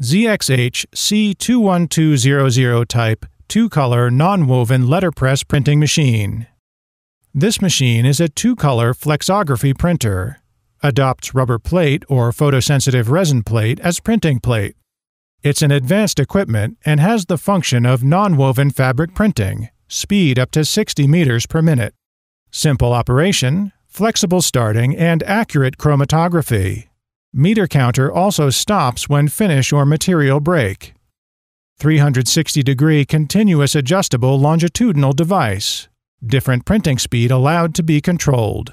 ZXH C21200 type 2-color non-woven letterpress printing machine. This machine is a two-color flexography printer, adopts rubber plate or photosensitive resin plate as printing plate. It's an advanced equipment and has the function of non-woven fabric printing, speed up to 60 meters per minute. Simple operation, flexible starting and accurate chromatography. Meter counter also stops when finish or material break. 360 degree continuous adjustable longitudinal device. Different printing speed allowed to be controlled.